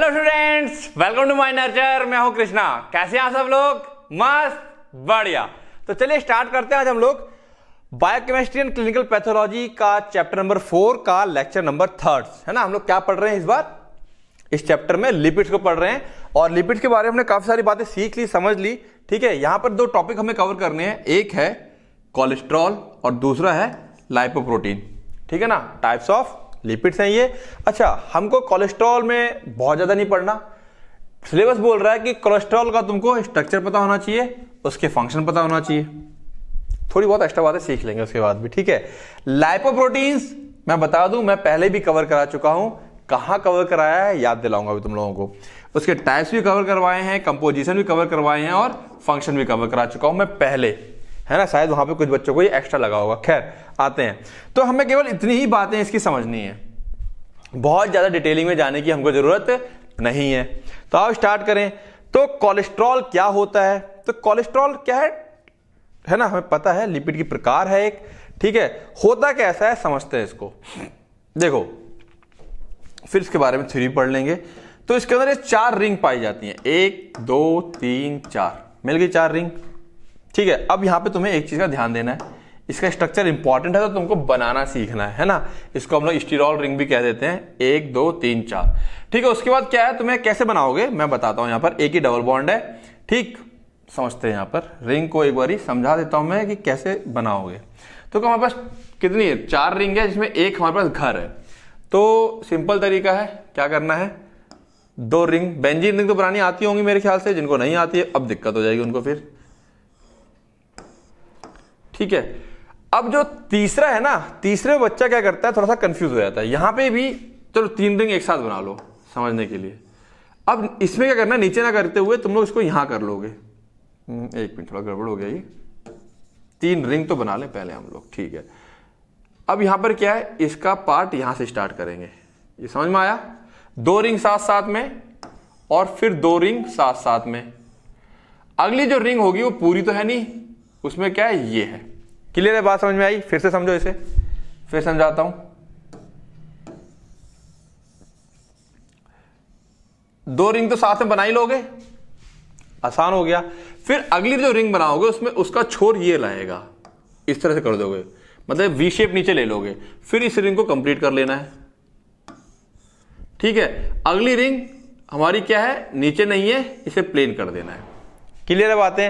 hello students welcome to my nurture मैं हूं कृष्णा कैसे हैं सब लोग मस्त बढ़िया तो चलिए स्टार्ट करते हैं आज हम लोग बायोकेमिस्ट्री एंड क्लिनिकल पैथोलॉजी का चैप्टर नंबर फोर का लेक्चर नंबर थर्ड है ना हम लोग क्या पढ़ रहे हैं इस बार इस चैप्टर में लिपिड्स को पढ़ रहे हैं और लिपिड्स के बारे में हमने काफ़ी सारी बातें सीख ली समझ ली ठीक है यहाँ पर दो टॉपिक हमें कवर करने हैं एक है कोलेस्ट्रॉल और दूसरा है लाइपोप्रोटीन ठीक है ना टाइप्स ऑफ लिपिड्स हैं ये अच्छा हमको कोलेस्ट्रॉल में बहुत ज़्यादा नहीं पढ़ना सिलेबस बोल रहा है कि कोलेस्ट्रॉल का तुमको स्ट्रक्चर पता होना चाहिए उसके फंक्शन पता होना चाहिए थोड़ी बहुत एक्स्ट्रा बातें सीख लेंगे उसके बाद भी ठीक है लाइपोप्रोटीन्स मैं बता दूं मैं पहले भी कवर करा चुका हूं कहा कवर कराया है याद दिलाऊंगा अभी तुम लोगों को उसके टाइप्स भी कवर करवाए हैं कंपोजिशन भी कवर करवाए हैं और फंक्शन भी कवर करा चुका हूं मैं पहले है ना शायद वहां पे कुछ बच्चों को ये एक्स्ट्रा लगा होगा खैर आते हैं तो हमें केवल इतनी ही बातें इसकी समझनी है बहुत ज़्यादा डिटेलिंग में जाने की हमको ज़रूरत नहीं है तो आप स्टार्ट करें तो कोलेस्ट्रॉल क्या होता है तो कोलेस्ट्रॉल क्या है है ना हमें पता है लिपिड की प्रकार है एक ठीक है होता कैसा है समझते हैं इसको देखो फिर इसके बारे में थ्री पढ़ लेंगे तो इसके अंदर चार रिंग पाई जाती हैं एक दो तीन चार मिल गई चार रिंग ठीक है अब यहाँ पे तुम्हें एक चीज़ का ध्यान देना है इसका स्ट्रक्चर इंपॉर्टेंट है तो तुमको बनाना सीखना है है ना इसको हम लोग स्टीरोल रिंग भी कह देते हैं एक दो तीन चार ठीक है उसके बाद क्या है तुम्हें कैसे बनाओगे मैं बताता हूँ यहाँ पर एक ही डबल बॉन्ड है ठीक समझते हैं यहाँ पर रिंग को एक बार समझा देता हूँ मैं कि कैसे बनाओगे तो हमारे पास कितनी है चार रिंग है जिसमें एक हमारे पास घर है तो सिंपल तरीका है क्या करना है दो रिंग बेंजीन रिंग तो पुरानी आती होंगी मेरे ख्याल से जिनको नहीं आती है अब दिक्कत हो जाएगी उनको फिर ठीक है अब जो तीसरा है ना तीसरे बच्चा क्या करता है थोड़ा सा कंफ्यूज हो जाता है यहां पे भी चलो तीन रिंग एक साथ बना लो समझने के लिए अब इसमें क्या करना नीचे ना करते हुए तुम लोग इसको यहां कर लोगे हम्म, एक मिनट थोड़ा गड़बड़ हो गया ये तीन रिंग तो बना ले पहले हम लोग ठीक है अब यहां पर क्या है इसका पार्ट यहां से स्टार्ट करेंगे ये समझ में आया दो रिंग साथ साथ में और फिर दो रिंग साथ साथ में अगली जो रिंग होगी वो पूरी तो है नहीं उसमें क्या है ये है क्लियर है बात समझ में आई फिर से समझो इसे फिर समझाता हूं दो रिंग तो साथ में बना ही लोगे आसान हो गया फिर अगली जो रिंग बनाओगे उसमें उसका छोर ये लाएगा इस तरह से कर दोगे मतलब वी शेप नीचे ले लोगे फिर इस रिंग को कंप्लीट कर लेना है ठीक है अगली रिंग हमारी क्या है नीचे नहीं है इसे प्लेन कर देना है क्लियर है बातें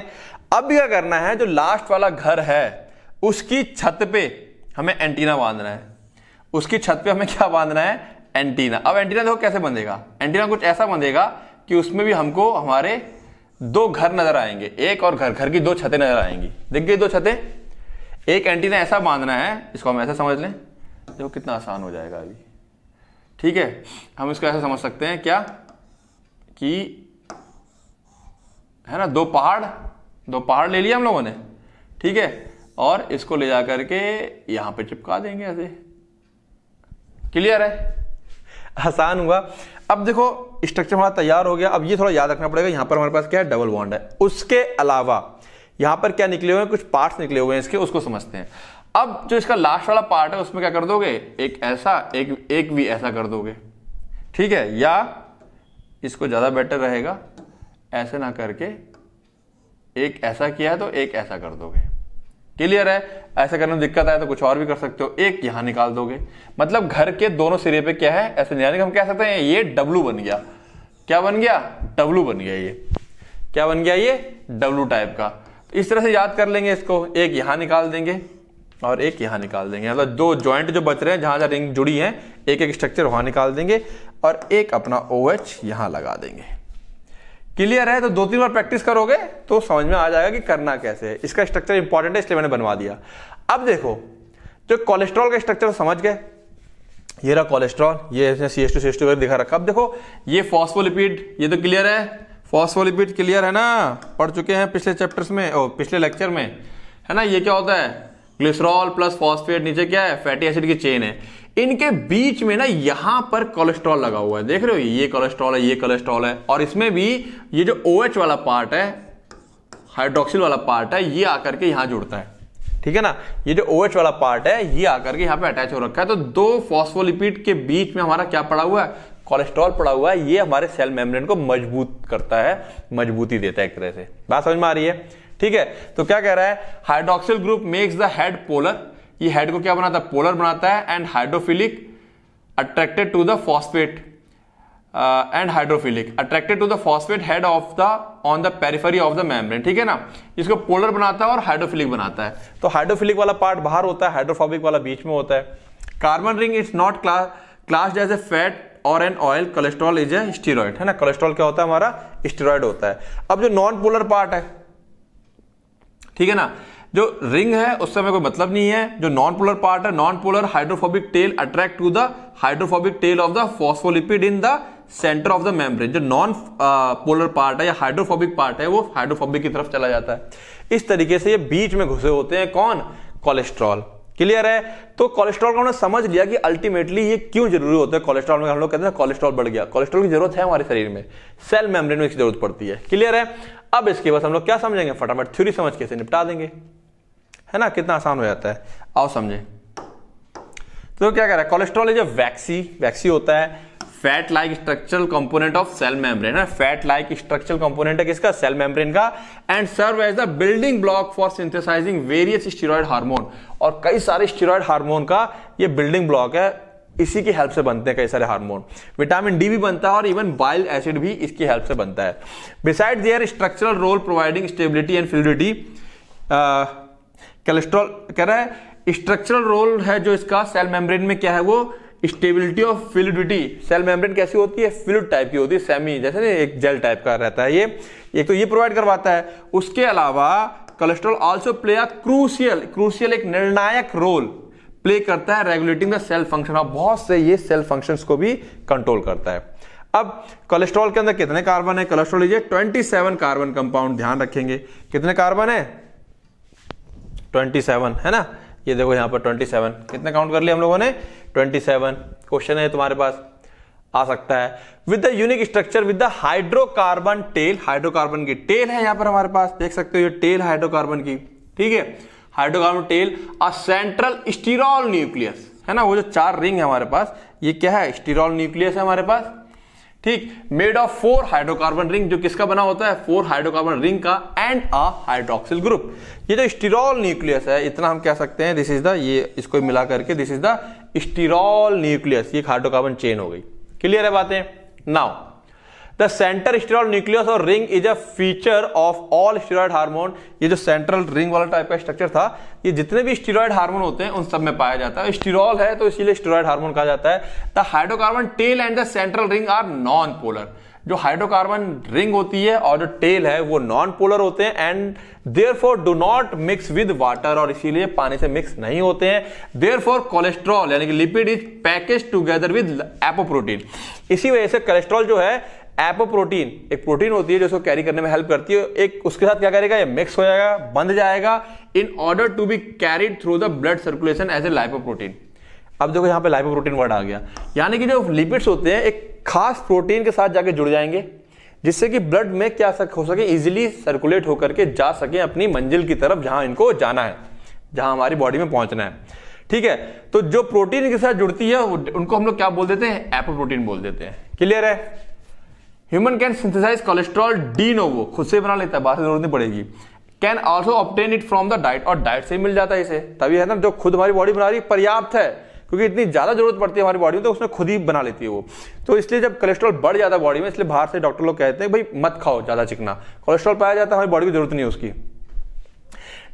अब क्या करना है जो लास्ट वाला घर है उसकी छत पे हमें एंटीना बांधना है उसकी छत पे हमें क्या बांधना है एंटीना अब एंटीना देखो कैसे बंधेगा एंटीना कुछ ऐसा बंधेगा कि उसमें भी हमको हमारे दो घर नजर आएंगे एक और घर घर की दो छतें नजर आएंगी दिख गई दो छतें एक एंटीना ऐसा बांधना है इसको हम ऐसा समझ लें देखो कितना आसान हो जाएगा अभी ठीक है हम इसको ऐसा समझ सकते हैं क्या कि है ना दो पहाड़ दो पहाड़ ले लिया हम लोगों ने ठीक है और इसको ले जा करके यहां पे चिपका देंगे ऐसे क्लियर है आसान हुआ अब देखो स्ट्रक्चर हमारा तैयार हो गया अब ये थोड़ा याद रखना पड़ेगा यहां पर हमारे पास क्या है डबल बॉन्ड है उसके अलावा यहां पर क्या निकले हुए हैं कुछ पार्ट्स निकले हुए हैं इसके उसको समझते हैं अब जो इसका लास्ट वाला पार्ट है उसमें क्या कर दोगे एक ऐसा एक एक भी ऐसा कर दोगे ठीक है या इसको ज़्यादा बेटर रहेगा ऐसे ना करके एक ऐसा किया है तो एक ऐसा कर दोगे क्लियर है ऐसा करने में दिक्कत आए तो कुछ और भी कर सकते हो एक यहां निकाल दोगे मतलब घर के दोनों सिरे पे क्या है ऐसे यानी हम कह सकते हैं ये डब्लू बन गया क्या बन गया डब्लू बन गया ये क्या बन गया ये डब्लू टाइप का तो इस तरह से याद कर लेंगे इसको एक यहां निकाल देंगे और एक यहां निकाल देंगे मतलब दो ज्वाइंट जो बच रहे हैं जहां जहां रिंग जुड़ी है एक एक स्ट्रक्चर वहां निकाल देंगे और एक अपना ओ OH एच यहां लगा देंगे क्लियर है तो दो तीन बार प्रैक्टिस करोगे तो समझ में आ जाएगा कि करना कैसे है इसका स्ट्रक्चर इंपॉर्टेंट है इसलिए मैंने बनवा दिया अब देखो जो कोलेस्ट्रॉल का स्ट्रक्चर समझ गए ये रहा कोलेस्ट्रॉल ये इसने C S two C S two दिखा रखा अब देखो ये फॉस्फोलिपिड ये तो क्लियर है फॉस्फोलिपिड क्लियर है ना पढ़ चुके हैं पिछले चैप्टर्स में ओ पिछले लेक्चर में है ना ये क्या होता है ग्लिसरॉल प्लस फॉस्फेट नीचे क्या है फैटी एसिड की चेन है इनके बीच में ना यहां पर कोलेस्ट्रॉल लगा हुआ है देख रहे हो ये कोलेस्ट्रॉल है ये कोलेस्ट्रॉल है और इसमें भी ये जो ओ OH वाला पार्ट है हाइड्रोक्सिल वाला पार्ट है ये आकर के यहां जुड़ता है ठीक है ना ये जो ओ OH वाला पार्ट है ये आकर के यहां पे अटैच हो रखा है तो दो फॉस्फोलिपिड के बीच में हमारा क्या पड़ा हुआ है कोलेस्ट्रॉल पड़ा हुआ है ये हमारे सेल मेम्ब्रेन को मजबूत करता है मजबूती देता है एक तरह से बात समझ में आ रही है ठीक है तो क्या कह रहा है hydroxyl group makes the head polar ये हेड को क्या बनाता है पोलर बनाता है and hydrophilic attracted to the phosphate and hydrophilic attracted to the phosphate head of the on the periphery of the membrane ठीक है ना इसको पोलर बनाता है और हाइड्रोफिलिक बनाता है तो हाइड्रोफिलिक वाला पार्ट बाहर होता है हाइड्रोफोबिक वाला बीच में होता है carbon ring is not class as a fat और an oil cholesterol is a steroid है ना कोलेस्ट्रॉल क्या होता है हमारा स्टीरोइड होता है अब जो नॉन पोलर पार्ट है ठीक है ना जो रिंग है उससे हमें कोई मतलब नहीं है जो नॉन पोलर पार्ट है non polar hydrophobic tail attract to the hydrophobic tail of the phospholipid in the centre of the membrane जो नॉन पोलर पार्ट है या हाइड्रोफोबिक पार्ट है वो हाइड्रोफोबिक की तरफ चला जाता है इस तरीके से ये बीच में घुसे होते हैं कौन कोलेस्ट्रॉल क्लियर है तो कोलेस्ट्रॉल को हमने समझ लिया कि अल्टीमेटली ये क्यों जरूरी होता है कोलेस्ट्रॉल में हम लोग कहते हैं कोलेस्ट्रॉल बढ़ गया कोलेस्ट्रॉल की जरूरत है हमारे शरीर में सेल मेम्ब्रेन में इसकी जरूरत पड़ती है क्लियर है अब इसके बाद हम लोग क्या समझेंगे फटाफट थ्योरी समझ के इसे निपटा देंगे है ना कितना आसान हो जाता है आओ समझे तो क्या कह रहा है cholesterol is a vaccine waxy होता है fat like structural component of cell membrane है फैट लाइक स्ट्रक्चरल कंपोनेंट है किसका सेल मेम्ब्रेन का and serve as the building block for synthesising various steroid hormone और कई सारे स्टीरॉयड हार्मोन का ये बिल्डिंग ब्लॉक है इसी की हेल्प से बनते हैं कई सारे हार्मोन विटामिन डी भी बनता है और इवन बाइल एसिड भी इसकी हेल्प से बनता है beside their structural role providing stability and fluidity cholesterol कह रहा है स्ट्रक्चरल रोल है जो इसका सेल मेम्ब्रेन में क्या है वो stability of fluidity cell membrane कैसी होती है फ्लूड टाइप की होती है सेमी जैसे ना एक जेल टाइप का रहता है ये एक तो ये प्रोवाइड करवाता है उसके अलावा cholesterol also play a crucial crucial एक निर्णायक रोल प्ले करता है रेगुलेटिंग द सेल फंक्शन और बहुत से ये सेल फंक्शन को भी कंट्रोल करता है अब कोलेस्ट्रॉल के अंदर कितने कार्बन है कोलेस्ट्रॉल लीजिए 27 कार्बन कंपाउंड ध्यान रखेंगे कितने कार्बन है ट्वेंटी सेवन है ना ये देखो यहाँ पर ट्वेंटी सेवन कितने काउंट कर लिया हम लोगों ने ट्वेंटी सेवन क्वेश्चन है तुम्हारे पास आ सकता है with the unique structure with the hydrocarbon tail hydrocarbon की टेल है यहाँ पर हमारे पास देख सकते हो ये टेल हाइड्रोकार्बन की ठीक है हाइड्रोकार्बन टेल और सेंट्रल स्टीरोल न्यूक्लियस है ना वो जो चार रिंग है हमारे पास ये क्या है स्टीरोल न्यूक्लियस है हमारे पास ठीक made of four hydrocarbon ring जो किसका बना होता है फोर हाइड्रोकार्बन रिंग का एंड अ हाइड्रोक्सिल ग्रुप ये जो स्टीरोल न्यूक्लियस है इतना हम कह सकते हैं दिस इज द ये इसको मिला करके this is the sterol nucleus ये हाइड्रोकार्बन चेन हो गई क्लियर है बातें now the centre steroid nucleus और ring is a feature of all steroid hormone ये जो सेंट्रल रिंग वाला टाइप का स्ट्रक्चर था ये जितने भी स्टेरॉइड हार्मोन होते हैं उन सब में पाया जाता है स्टेरॉल है तो इसीलिए स्टेरॉइड हार्मोन कहा जाता है the hydrocarbon tail and the central ring are non polar जो हाइड्रोकार्बन रिंग होती है और जो टेल है वो नॉन पोलर होते हैं and therefore do not mix with water और इसीलिए पानी से मिक्स नहीं होते हैं देयर फॉर कोलेस्ट्रॉल यानी कि lipid is package together with apoprotein इसी वजह से कोलेस्ट्रॉल जो है एपो प्रोटीन एक प्रोटीन होती है जो उसको कैरी करने में हेल्प करती है एक उसके साथ क्या करेगा ये मिक्स हो जाएगा बंध जाएगा in order to be carried through the blood circulation as a lipo protein अब देखो यहाँ पे लाइपो प्रोटीन वर्ड आ गया यानी कि जो लिपिड्स होते हैं एक खास प्रोटीन के साथ जाके जुड़ जाएंगे जिससे कि ब्लड में क्या सक, हो सके इजिली सर्कुलेट होकर के जा सके अपनी मंजिल की तरफ जहां इनको जाना है जहां हमारी बॉडी में पहुंचना है ठीक है तो जो प्रोटीन के साथ जुड़ती है उनको हम लोग क्या बोल देते हैं एपोप्रोटीन बोल देते हैं क्लियर है human can synthesise cholesterol de novo खुद से बना लेता है बाहर से जरूरत नहीं पड़ेगी can also obtain it from the diet और डाइट से ही मिल जाता है इसे तभी है ना जो खुद हमारी बॉडी बना रही पर्याप्त है क्योंकि इतनी ज़्यादा जरूरत पड़ती है हमारी बॉडी में तो उसने खुद ही बना लेती है वो तो इसलिए जब कोलेस्ट्रॉल बढ़ जाता है बॉडी में इसलिए बाहर से डॉक्टर लोग कहते हैं भाई मत खाओ ज़्यादा चिकना कोलेस्ट्रॉल पाया जाता है हमारी बॉडी की जरूरत नहीं है उसकी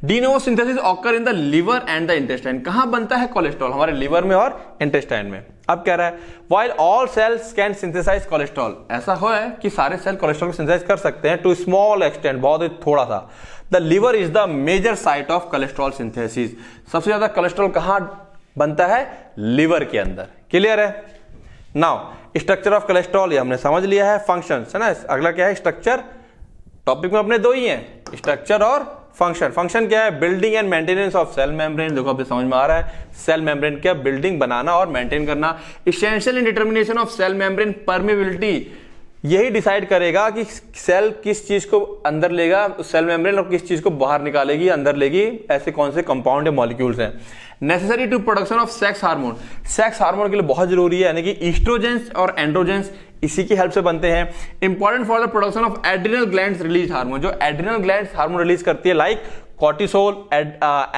de novo synthesis occur in the liver and the intestine कहाँ बनता है कोलेस्ट्रॉल हमारे लीवर में और इंटेस्टाइन में अब कह रहा है while all cells can synthesise cholesterol ऐसा हो है कि सारे सेल कोलेस्ट्रॉल को सिंथेसाइज कर सकते हैं टू स्मॉल एक्सटेंट बहुत ही थोड़ा सा the liver is the major site of cholesterol synthesis सबसे ज्यादा कोलेस्ट्रॉल कहां बनता है लिवर के अंदर क्लियर है नाउ स्ट्रक्चर ऑफ कोलेस्ट्रॉल ये हमने समझ लिया है फंक्शन है ना अगला क्या है स्ट्रक्चर टॉपिक में अपने दो ही हैं स्ट्रक्चर और फंक्शन फंक्शन क्या है building and maintenance of cell membrane देखो अभी समझ में आ रहा है सेल मेम्ब्रेन क्या बिल्डिंग बनाना और मेंटेन करना essential in determination of cell membrane permeability यही डिसाइड करेगा कि सेल किस चीज को अंदर लेगा सेल मेम्ब्रेन और किस चीज को बाहर निकालेगी अंदर लेगी ऐसे कौन से कंपाउंड मॉलिक्यूल्स हैं necessary to production of sex hormone sex hormone के लिए बहुत जरूरी है यानी कि ईस्ट्रोजेंस और एंड्रोजेंस इसी की हेल्प से बनते हैं important for the production of adrenal gland release hormone जो एड्रिनल ग्लैंड हार्मोन रिलीज करती है लाइक कॉर्टिसोल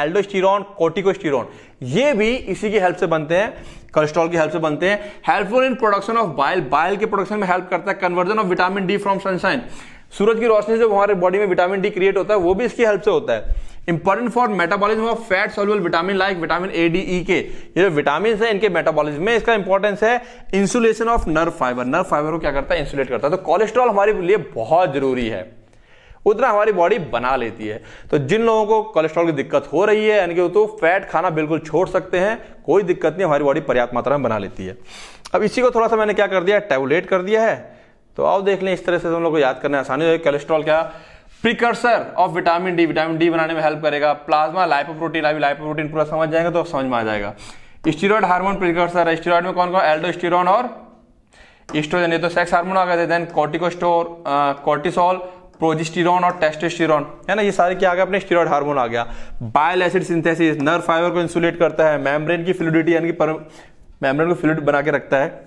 एल्डोस्टीरोन कोटिकोस्टीरोन ये भी इसी की हेल्प से बनते हैं कोलेस्ट्रॉल की हेल्प से बनते हैं helpful in production of bile bile के प्रोडक्शन में हेल्प करता है conversion of vitamin D from sunshine सूरज की रोशनी से हमारे बॉडी में विटामिन डी क्रिएट होता है वो भी इसकी हेल्प से होता है important for metabolism of fat soluble vitamin like vitamin A D E K ये जो विटामिन है इनके मेटाबॉलिज्म में इसका इंपॉर्टेंस है insulation of nerve fibre nerve fibre को क्या करता है इंसुलेट करता है तो कोलेस्ट्रॉल हमारे लिए बहुत जरूरी है उतना हमारी बॉडी बना लेती है तो जिन लोगों को कोलेस्ट्रॉल की दिक्कत हो रही है यानी कि तो फैट खाना बिल्कुल छोड़ सकते हैं कोई दिक्कत नहीं हमारी बॉडी पर्याप्त मात्रा में बना लेती है अब इसी को थोड़ा सा मैंने क्या कर दिया टैबलेट कर दिया है तो आओ देख लें इस तरह से हम लोग को याद करने आसानी हो कोलेस्ट्रॉल क्या precursor of vitamin D vitamin D बनाने में हेल्प करेगा प्लाज्मा लाइपो प्रोटीन अभी लाइपो प्रोटीन पूरा समझ जाएंगे तो समझ में आ जाएगा स्टीरोड हार्मोन प्रिकर्सर है स्टीरोड में कौन कौन एल्डोस्टीरोन और स्ट्रोजन ये तो सेक्स हार्मोन आ गए थे देन कॉर्टिकोस्टोर कॉर्टिसोल प्रोजिस्टिरॉन और टेस्टोस्टेरॉन है ना ये सारे क्या आ गया अपने स्टीरोड हार्मोन आ गया bile acid synthesis nerve fibre को इंसुलेट करता है मेम्ब्रेन की फ्लूडिटी यानी कि मेम्ब्रेन को फ्लूड बना के रखता है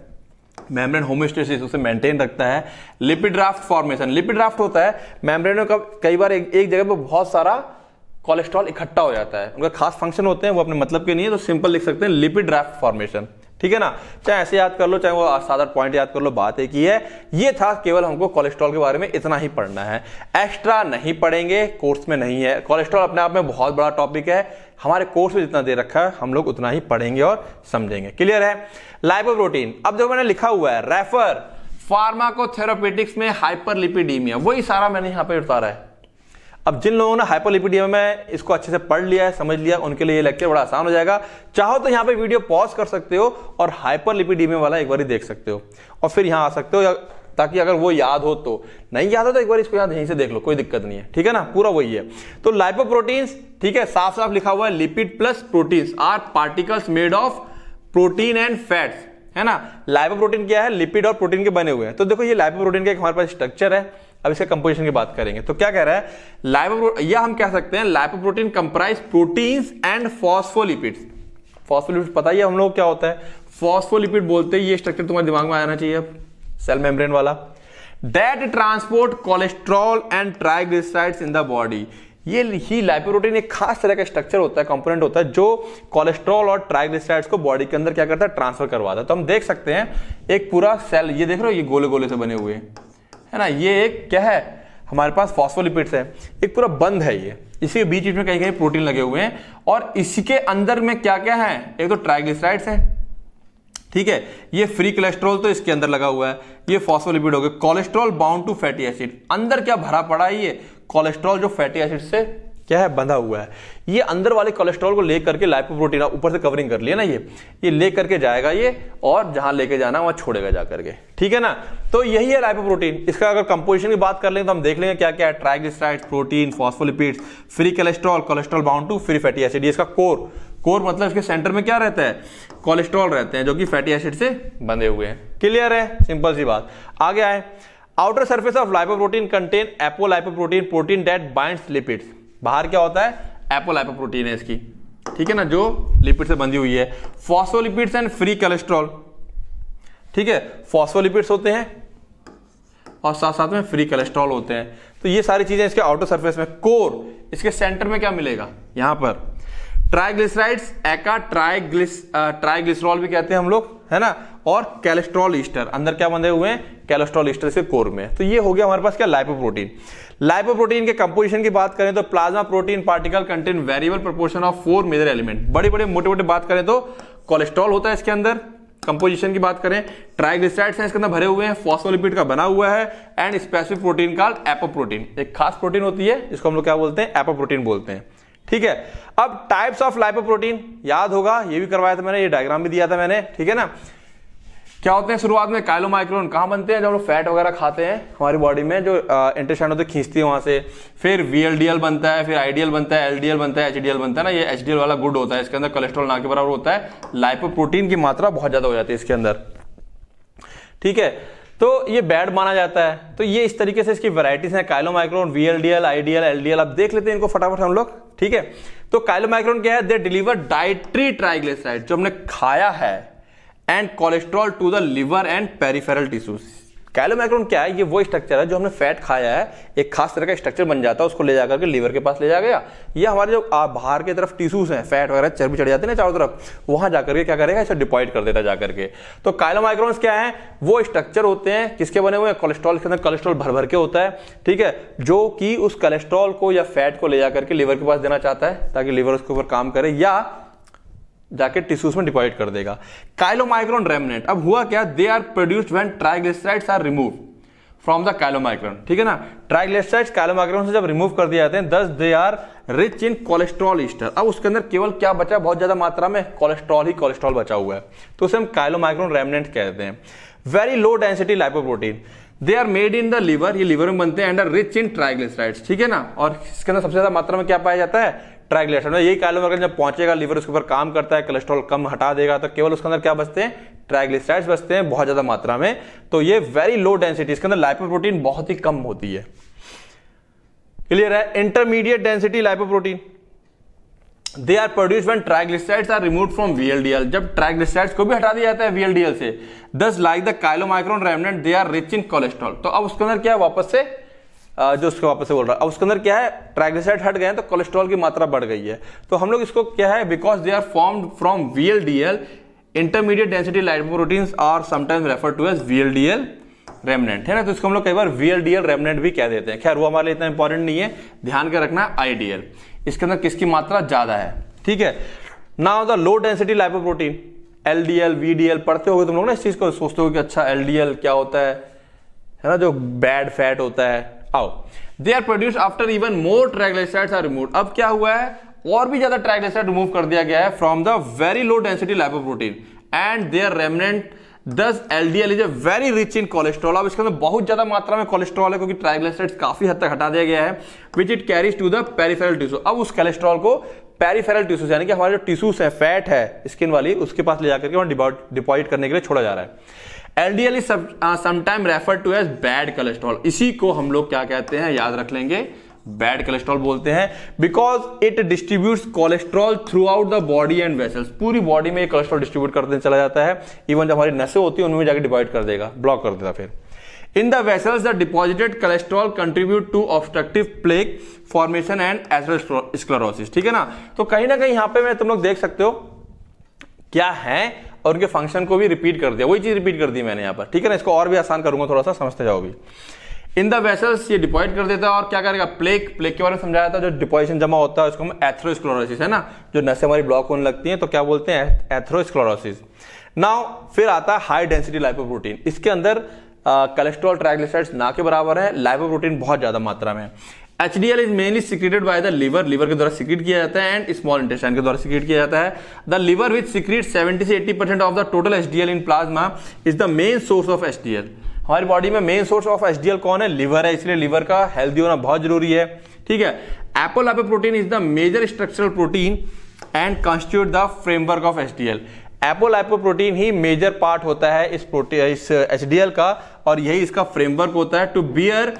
मेम्ब्रेन होमोस्टेसिस उसे मेंटेन रखता है lipid draft formation lipid draft होता है मेम्ब्रेन में कई बार एक, एक जगह पर बहुत सारा कोलेस्ट्रॉल इकट्ठा हो जाता है उनका खास फंक्शन होते हैं वो अपने मतलब के नहीं है तो सिंपल लिख सकते हैं लिपिड ड्राफ्ट फॉर्मेशन ठीक है ना चाहे ऐसे याद कर लो चाहे वो साधारण पॉइंट याद कर लो बात एक ही है ये था केवल हमको कोलेस्ट्रॉल के बारे में इतना ही पढ़ना है एक्स्ट्रा नहीं पढ़ेंगे कोर्स में नहीं है कोलेस्ट्रॉल अपने आप में बहुत बड़ा टॉपिक है हमारे कोर्स में जितना दे रखा है हम लोग उतना ही पढ़ेंगे और समझेंगे क्लियर है लाइपो प्रोटीन अब जो मैंने लिखा हुआ है रेफर फार्माकोथेरापेटिक्स में हाइपरलिपिडीमिया वही सारा मैंने यहां पर उतारा है अब जिन लोगों ने हाइपोलिपिडिया में इसको अच्छे से पढ़ लिया है समझ लिया उनके लिए लेक्चर बड़ा आसान हो जाएगा चाहो तो यहाँ पे वीडियो पॉज कर सकते हो और हाइपोलिपिडीमिया वाला एक बार देख सकते हो और फिर यहाँ आ सकते हो ताकि अगर वो याद हो तो नहीं याद हो तो एक बार इसको याद यहीं से देख लो कोई दिक्कत नहीं है ठीक है ना पूरा वही है तो लाइपोप्रोटीन्स ठीक है साफ साफ लिखा हुआ है lipid plus proteins are particles made of protein and fats है ना लाइपोप्रोटीन क्या है लिपिड और प्रोटीन के बने हुए हैं तो देखो ये लाइपोप्रोटीन का एक हमारे पास स्ट्रक्चर है अब इसके कंपोजिशन की बात करेंगे तो क्या कह रहा है लाइपो या हम कह सकते हैं lipo protein comprise proteins and phospholipids phospholipid पता ही है हम लोग क्या होता है फॉस्फोलिपिड बोलते हैं ये स्ट्रक्चर तुम्हारे दिमाग में आना चाहिए सेल मेम्ब्रेन वाला that transport cholesterol and triglycerides in the body ये ही लाइपोप्रोटीन एक खास तरह का स्ट्रक्चर होता है कंपोनेंट होता है जो कोलेस्ट्रॉल और ट्राइग्लिसराइड्स को बॉडी के अंदर क्या करता है ट्रांसफर करवाता है तो हम देख सकते हैं एक पूरा सेल ये देख रहे हो ये गोले गोले से बने हुए हैं है ना ये एक क्या है हमारे पास फॉस्फोलिपिड्स है एक पूरा बंद है ये इसके बीच बीच में कहीं कहीं प्रोटीन लगे हुए हैं और इसके अंदर में क्या क्या है एक तो ट्राइग्लिसराइड्स है ठीक है ये फ्री कोलेस्ट्रॉल तो इसके अंदर लगा हुआ है ये फॉस्फोलिपिड हो गए cholesterol bound to fatty acid अंदर क्या भरा पड़ा है ये कोलेस्ट्रॉल जो फैटी एसिड से क्या है बंधा हुआ है ये अंदर वाले कोलेस्ट्रॉल को लेकर करके लाइपोप्रोटीन ऊपर से कवरिंग कर लिया ना ये ये ले करके जाएगा ये और जहां लेके जाना वहां छोड़ेगा जाकर के ठीक है ना तो यही है लाइपोप्रोटीन इसका अगर कंपोजिशन की बात कर लें तो हम देख लेंगे क्या क्या है triglyceride protein phospholipid free cholesterol cholesterol bound to free fatty acid इसका कोर कोर मतलब इसके सेंटर में क्या रहता है कोलेस्ट्रॉल रहते हैं जो कि फैटी एसिड से बंधे हुए हैं क्लियर है सिंपल सी बात आगे आए outer surface of lipoprotein contain apolipoprotein protein that bind lipids बाहर क्या होता है एपोल है इसकी ठीक है ना जो लिपिड से बंधी हुई है फॉसोलिपिड्स एंड फ्री कोलेस्ट्रॉल ठीक है फॉसोलिपिड्स होते हैं और साथ साथ में फ्री कोलेस्ट्रॉल होते हैं तो ये सारी चीजें इसके आउटर सरफेस में कोर इसके सेंटर में क्या मिलेगा यहां पर ट्राइग्लिसराइड्स एका ट्राइग्लिस ट्राइग्लिसरॉल भी कहते हैं हम लोग है ना और कैलेस्ट्रॉल ईस्टर अंदर क्या बंधे हुए हैं कैलेस्ट्रॉल ईस्टर इसके कोर में तो ये हो गया हमारे पास क्या लाइपोप्रोटीन लाइपोप्रोटीन के कंपोजिशन की बात करें तो plasma protein particle contain variable proportion of four major element बड़े बड़े मोटे मोटे बात करें तो कोलेस्ट्रॉल होता है इसके अंदर कंपोजिशन की बात करें ट्राइग्लिसराइड्स हैं इसके अंदर भरे हुए हैं फॉस्फोलिपिड का बना हुआ है and specific protein called apoprotein एक खास प्रोटीन होती है इसको हम लोग क्या बोलते हैं एपोप्रोटीन बोलते हैं ठीक है अब टाइप्स ऑफ लाइपोप्रोटीन याद होगा ये भी करवाया था मैंने ये डायग्राम भी दिया था मैंने ठीक है ना क्या होते हैं शुरुआत में माइक्रोन कहाँ बनते हैं जब लोग फैट वगैरह खाते हैं हमारी बॉडी में जो इंटेस्टाइन होते खींचती है वहां से फिर वीएलडीएल बनता है फिर आईडीएल बनता है एलडीएल बनता है एचडीएल बनता है ना ये एचडीएल वाला गुड होता है इसके अंदर कोलेस्ट्रॉल ना के बराबर होता है लाइपोप्रोटीन की मात्रा बहुत ज्यादा हो जाती है इसके अंदर ठीक है तो ये बैड माना जाता है तो ये इस तरीके से इसकी वैरायटीज हैं माइक्रोन वीएलडीएल आईडीएल एलडीएल आप देख लेते हैं इनको फटाफट हम लोग ठीक है तो काइलोमाइक्रोन क्या है दे डिलीवर डाइट्री ट्राइग्लिसराइड जो हमने खाया है and cholesterol to the liver and peripheral tissues chylomicron क्या है ये वो स्ट्रक्चर है जो हमने फैट खाया है एक खास तरह का स्ट्रक्चर बन जाता है उसको ले जाकर के लीवर के पास ले जा गया ये हमारे जो बाहर की तरफ टिश्यूज हैं फैट वगैरह चर्बी चढ़ जाते हैं ना चारों तरफ वहां जाकर के क्या करेगा इसे डिपॉइट कर देता है जाकर के तो कैलोमाइक्रोन क्या है वो स्ट्रक्चर होते हैं किसके बने हुए हैं कोलेस्ट्रॉल के अंदर कोलेस्ट्रॉल भर भर के होता है ठीक है जो कि उस कोलेस्ट्रॉल को या फैट को ले जाकर के लीवर के पास देना चाहता है ताकि लीवर उसके ऊपर काम करे या जाके टिश्यूज में डिपॉजिट कर देगा काइलोमाइक्रोन रेमनेट अब हुआ क्या they are produced when triglycerides are remove from the chylomicron ठीक है ना ट्राइग्लिसराइड्स काइलोमाइक्रोन से जब रिमूव कर दिया जाते हैं thus they are rich in cholesterol ester अब उसके अंदर केवल क्या बचा बहुत ज्यादा मात्रा में कोलेस्ट्रॉल ही कोलेस्ट्रॉल बचा हुआ है तो उसे हम काइलोमाइक्रोन रेमनेंट कहते हैं very low density lipoprotein they are made in the liver ये लिवर में बनते हैं and are rich in triglycerides ठीक है ना और इसके अंदर सबसे ज्यादा मात्रा में क्या पाया जाता है ट्राइग्लेशन में यही कालो अगर जब पहुंचेगा लीवर उसके ऊपर काम करता है कोलेस्ट्रॉल कम हटा देगा तो केवल उसके अंदर क्या बचते हैं ट्राइग्लिसराइड्स बचते हैं बहुत ज्यादा मात्रा में तो ये वेरी लो डेंसिटी इसके अंदर लाइपोप्रोटीन बहुत ही कम होती है क्लियर है intermediate density lipoprotein they are produce when triglycerides are remove from VLDL जब ट्राइग्लिसराइड्स को भी हटा दिया जाता है वीएलडीएल से thus like the chylomicron remnant they are rich in cholesterol तो अब उसके अंदर क्या है वापस से जो उसके वापस से बोल रहा है अब उसके अंदर क्या है ट्राइग्लिसराइड हट गए हैं तो कोलेस्ट्रॉल की मात्रा बढ़ गई है तो हम लोग इसको क्या है because they are form from V L D L intermediate density protein are sometimes refer to as V L D L remnant है ना तो इसको हम लोग कई बार V L D L remnant भी कह देते हैं खैर वो हमारे लिए इतना इंपॉर्टेंट नहीं है ध्यान के रखना आई डी एल इसके अंदर किसकी मात्रा ज्यादा है ठीक है now the low density lipoprotein L D L V D L पढ़ते हो तुम लोग ना इस चीज को सोचते हो कि अच्छा एल डी एल क्या होता है है ना जो बैड फैट होता है आओ they are produce after even more triglycerides are remove अब क्या हुआ है और भी ज्यादा ट्राइग्लिसराइड रिमूव कर दिया गया है from the very low density lipoprotein and they are remnant thus L is a very rich in cholesterol अब इसके अंदर बहुत ज्यादा मात्रा में कोलेस्ट्रॉल है क्योंकि ट्राइग्लेसाइड काफी हद तक हटा दिया गया है which it carries to the peripheral tissue अब उस कोलेस्ट्रॉल को पेरीफेरल टिश्यू यानी कि हमारे जो टिश्यूज है फैट है स्किन वाली उसके पास ले जाकर के वहां डिपॉजिट करने के लिए छोड़ा जा रहा है LDL is sometime refer to as bad cholesterol इसी को हम लोग क्या कहते हैं याद रख लेंगे बैड कोलेस्ट्रॉल बोलते हैं because it distribute cholesterol throughout the body and vessels पूरी बॉडी में कोलेस्ट्रॉल डिस्ट्रीब्यूट करते चला जाता है इवन जो हमारी नशे होती है उनमें जाकर डिवाइड कर देगा ब्लॉक कर देता फिर in the vessels the deposited cholesterol contribute to obstructive plaque formation and atherosis ठीक है ना तो कहीं ना कहीं यहां पर तुम लोग देख सकते हो क्या है और उनके फंक्शन को भी रिपीट कर दिया वही चीज़ रिपीट कर दी मैंने यहां पर ठीक है ना इसको और भी आसान करूंगा थोड़ा सा समझते जाओ भी इन द वेसल्स ये डिपॉइट कर देता है और क्या करेगा प्लेक प्लेक के बारे में समझाया था जो डिपोजिशन जमा होता है उसको हम एथ्रोस्क्लोरोसिस है ना जो नसें हमारी ब्लॉक होने लगती है तो क्या बोलते हैं एथ्रोस्क्लोरोसिस नाउ फिर आता है हाई डेंसिटी लाइपोप्रोटीन इसके अंदर कोलेस्ट्रॉल ट्राइग्लिसराइड्स ना के बराबर है लाइपोप्रोटीन बहुत ज़्यादा मात्रा में H D L is mainly secreted by the liver liver के द्वारा सिक्रेट किया जाता है एंड स्मॉल इंटेस्टाइन के द्वारा सिक्रेट किया जाता है द लिवर विच सिक्रेट 70 से 80 percent of the total H D L in plasma is the main source of H D L हमारी बॉडी में main source of H D L कौन है लिवर है इसलिए लिवर का हेल्दी होना बहुत जरूरी है ठीक है apple apoprotein is the major structural protein and constitute the framework of H D L apolipoprotein ही मेजर पार्ट होता है इस प्रोटीन इस एच डी एल का और यही इसका फ्रेमवर्क होता है to bear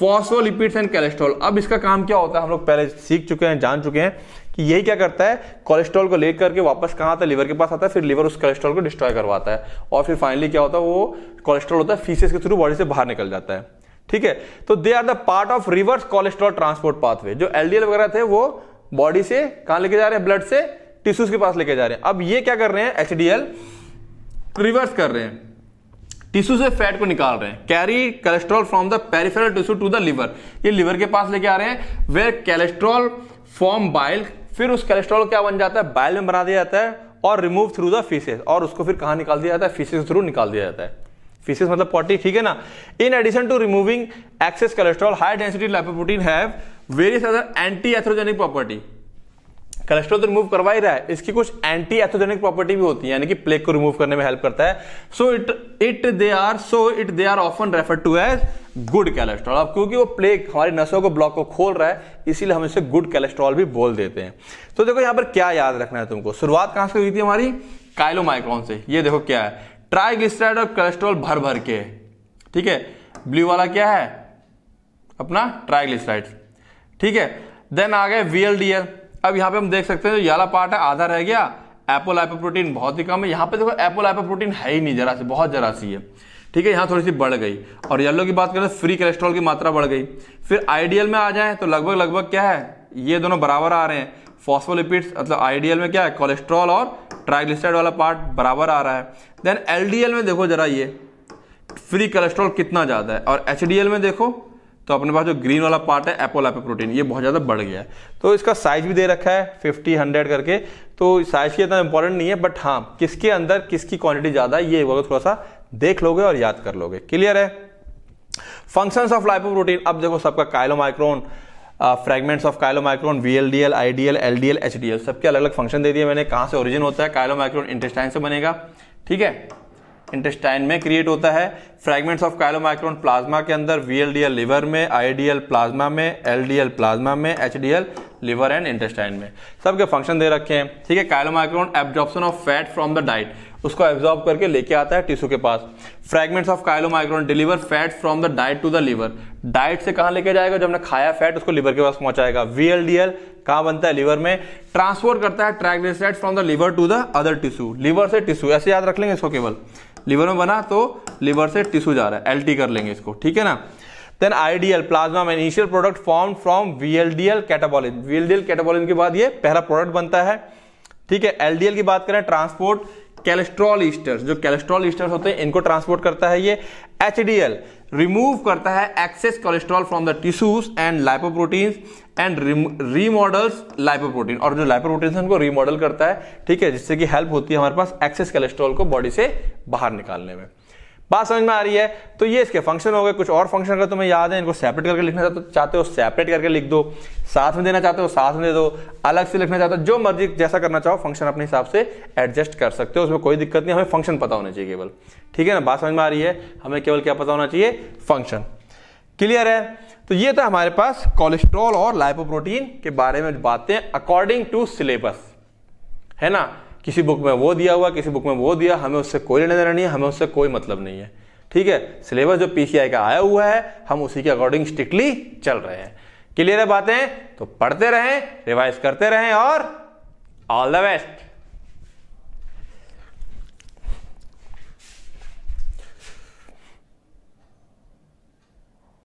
phospholipids and cholesterol अब इसका काम क्या होता है हम लोग पहले सीख चुके हैं जान चुके हैं कि यही क्या करता है कोलेस्ट्रॉल को लेकर के वापस कहाँ आता है लीवर के पास आता है फिर लीवर उस कोलेस्ट्रॉल को डिस्ट्रॉय करवाता है और फिर फाइनली क्या होता है वो कोलेस्ट्रॉल होता है फीसेस के थ्रू बॉडी से बाहर निकल जाता है ठीक है तो they are the part of reverse cholesterol transport pathway जो एल वगैरह थे वो बॉडी से कहाँ लेके जा रहे हैं ब्लड से टिश्यूज के पास लेके जा रहे हैं अब ये क्या कर रहे हैं एल रिवर्स कर रहे हैं टिश्यू से फैट को निकाल रहे हैं carry cholesterol from the peripheral tissue to the liver ये लिवर के पास लेके आ रहे हैं वेयर कोलेस्ट्रॉल फॉर्म बाइल फिर उस कोलेस्ट्रॉल क्या बन जाता है बाइल में बना दिया जाता है और रिमूव थ्रू द फीसेस और उसको फिर कहा निकाल दिया जाता है फीसेस थ्रू निकाल दिया जाता है फीसेस मतलब पॉटी ठीक है ना in addition to removing excess cholesterol high density lipoprotein have various other anti atherogenic property cholesterol तो रिमूव करवा ही रहा है इसकी कुछ एंटी एथोजेनिक प्रॉपर्टी भी होती है यानी कि प्लेग को रिमूव करने में हेल्प करता है so it it they are so it they are often refer to as good cholesterol अब क्योंकि वो प्लेग हमारी नसों को ब्लॉक को खोल रहा है इसीलिए हम इसे गुड कैलेस्ट्रॉल भी बोल देते हैं तो देखो यहां पर क्या याद रखना है तुमको शुरुआत कहां से हुई थी हमारी काइलोमाइक्रॉन से ये देखो क्या है ट्राइग्लिसराइड और कोलेस्ट्रॉल भर भर के ठीक है ब्लू वाला क्या है अपना ट्राइग्लिसराइड ठीक है देन आ गए वीएलडीएल अब यहाँ पे हम देख सकते हैं जो याला पार्ट है आधा रह गया एपोल प्रोटीन बहुत ही कम है यहाँ पे देखो एपोल प्रोटीन है ही नहीं जरा सी बहुत जरा सी है ठीक है यहाँ थोड़ी सी बढ़ गई और येलो की बात करें फ्री कोलेस्ट्रॉल की मात्रा बढ़ गई फिर आइडियल में आ जाए तो लगभग लगभग क्या है ये दोनों बराबर आ रहे हैं फॉस्फोलिपिड्स मतलब आइडियल में क्या है कोलेस्ट्रॉल और ट्राइग्लिसराइड वाला पार्ट बराबर आ रहा है देन एलडीएल में देखो जरा ये फ्री कोलेस्ट्रॉल कितना ज़्यादा है और एचडीएल में देखो तो अपने पास जो ग्रीन वाला पार्ट है एपोल एपो प्रोटीन ये बहुत ज़्यादा बढ़ गया है तो इसका साइज भी दे रखा है फिफ्टी हंड्रेड करके तो साइज की इतना इंपॉर्टेंट नहीं है बट हाँ किसके अंदर किसकी क्वांटिटी ज़्यादा है ये वो थोड़ा सा देख लोगे और याद कर लोगे क्लियर है फंक्शंस ऑफ लाइपोप्रोटीन अब देखो सबका chylomicron fragments of chylomicron V L D L I D L L D L H D L सबके अलग अलग फंक्शन दे दिए मैंने कहाँ से ओरिजिन होता है काइलोमाइक्रोन इंटेस्टाइन से बनेगा ठीक है इंटेस्टाइन में क्रिएट होता है फ्रेगमेंट्स ऑफ काइलोमाइक्रोन प्लाज्मा के अंदर वीएलडीएल लिवर में आईडीएल प्लाज्मा में एलडीएल प्लाज्मा में एचडीएल लिवर एंड इंटेस्टाइन में सबके फंक्शन दे रखे हैं ठीक है chylomicron absorption of fat from the diet उसको एब्जॉर्ब करके लेके आता है टिश्यू के पास fragments of chylomicron deliver fat from the diet to the liver diet से कहाँ लेके जाएगा जब हमने खाया फैट उसको लिवर के पास पहुंचाएगा वीएलडीएल कहाँ बनता है लिवर में ट्रांसफोर करता है triglyceride from the liver to the other tissue liver से टिश्यू ऐसे याद रख लेंगे इसको केवल लिवर में बना तो लीवर से टिश्यू जा रहा है एल कर लेंगे इसको ठीक है ना then IDL plasma initial product form from VLDL catabolism VLDL catabolism के बाद ये पहला प्रोडक्ट बनता है ठीक है एलडीएल की बात करें ट्रांसपोर्ट कैलेस्ट्रॉल ईस्टर्स जो कैलेस्ट्रॉल ईस्टर्स होते हैं इनको ट्रांसपोर्ट करता है ये एच रिमूव करता है excess cholesterol from the tissues and lipoproteins and remodels lipoprotein और जो लाइपोप्रोटीन है उनको रीमॉडल करता है ठीक है जिससे कि हेल्प होती है हमारे पास एक्सेस कोलेस्ट्रॉल को बॉडी से बाहर निकालने में बात समझ में आ रही है तो ये इसके फंक्शन हो गए कुछ और फंक्शन अगर तुम्हें याद है इनको सेपरेट करके लिखना चाहते हो सेपरेट तो करके लिख दो साथ में देना चाहते हो साथ में दे दो अलग से लिखना चाहते हो जो मर्जी जैसा करना चाहो फंक्शन अपने हिसाब से एडजस्ट कर सकते हो उसमें कोई दिक्कत नहीं हमें फंक्शन पता होना चाहिए केवल ठीक है ना बात समझ में आ रही है हमें केवल क्या पता होना चाहिए फंक्शन क्लियर है तो ये था हमारे पास कोलेस्ट्रॉल और लाइपोप्रोटीन के बारे में बातें अकॉर्डिंग टू सिलेबस है ना किसी बुक में वो दिया हुआ किसी बुक में वो दिया हमें उससे कोई लेना देना नहीं है हमें उससे कोई मतलब नहीं है ठीक है सिलेबस जो पीसीआई का आया हुआ है हम उसी के अकॉर्डिंग स्ट्रिक्टली चल रहे हैं क्लियर है बातें तो पढ़ते रहें रिवाइज करते रहें और ऑल द बेस्ट